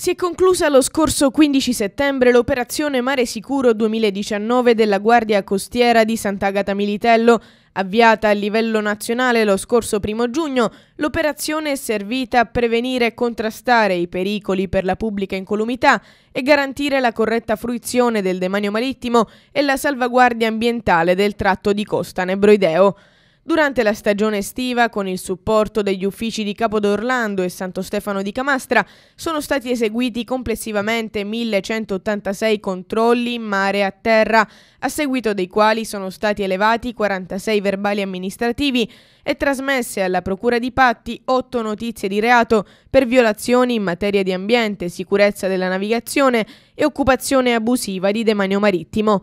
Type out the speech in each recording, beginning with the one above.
Si è conclusa lo scorso 15 settembre l'operazione Mare Sicuro 2019 della Guardia Costiera di Sant'Agata Militello. Avviata a livello nazionale lo scorso 1 giugno, l'operazione è servita a prevenire e contrastare i pericoli per la pubblica incolumità e garantire la corretta fruizione del demanio marittimo e la salvaguardia ambientale del tratto di costa Nebroideo. Durante la stagione estiva, con il supporto degli uffici di Capodorlando e Santo Stefano di Camastra, sono stati eseguiti complessivamente 1186 controlli in mare e a terra, a seguito dei quali sono stati elevati 46 verbali amministrativi e trasmesse alla Procura di Patti 8 notizie di reato per violazioni in materia di ambiente, sicurezza della navigazione e occupazione abusiva di demanio marittimo.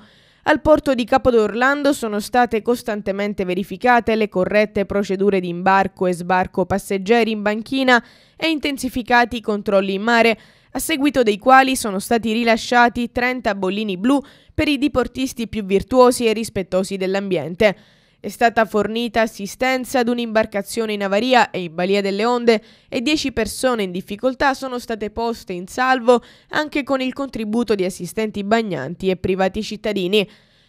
Al porto di Capo d'Orlando sono state costantemente verificate le corrette procedure di imbarco e sbarco passeggeri in banchina e intensificati i controlli in mare, a seguito dei quali sono stati rilasciati 30 bollini blu per i diportisti più virtuosi e rispettosi dell'ambiente. È stata fornita assistenza ad un'imbarcazione in avaria e in balia delle onde e 10 persone in difficoltà sono state poste in salvo anche con il contributo di assistenti bagnanti e privati cittadini.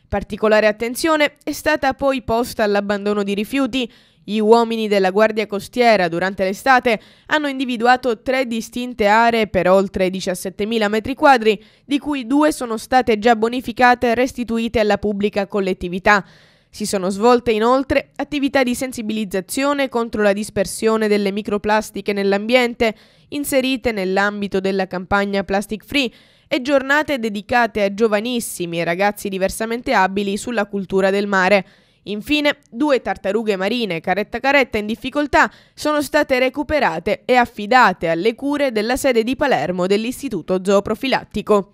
Particolare attenzione è stata poi posta all'abbandono di rifiuti. Gli uomini della Guardia Costiera durante l'estate hanno individuato tre distinte aree per oltre 17.000 m2, di cui due sono state già bonificate e restituite alla pubblica collettività. Si sono svolte inoltre attività di sensibilizzazione contro la dispersione delle microplastiche nell'ambiente, inserite nell'ambito della campagna Plastic Free, e giornate dedicate a giovanissimi e ragazzi diversamente abili sulla cultura del mare. Infine, due tartarughe marine caretta caretta in difficoltà sono state recuperate e affidate alle cure della sede di Palermo dell'Istituto Zooprofilattico.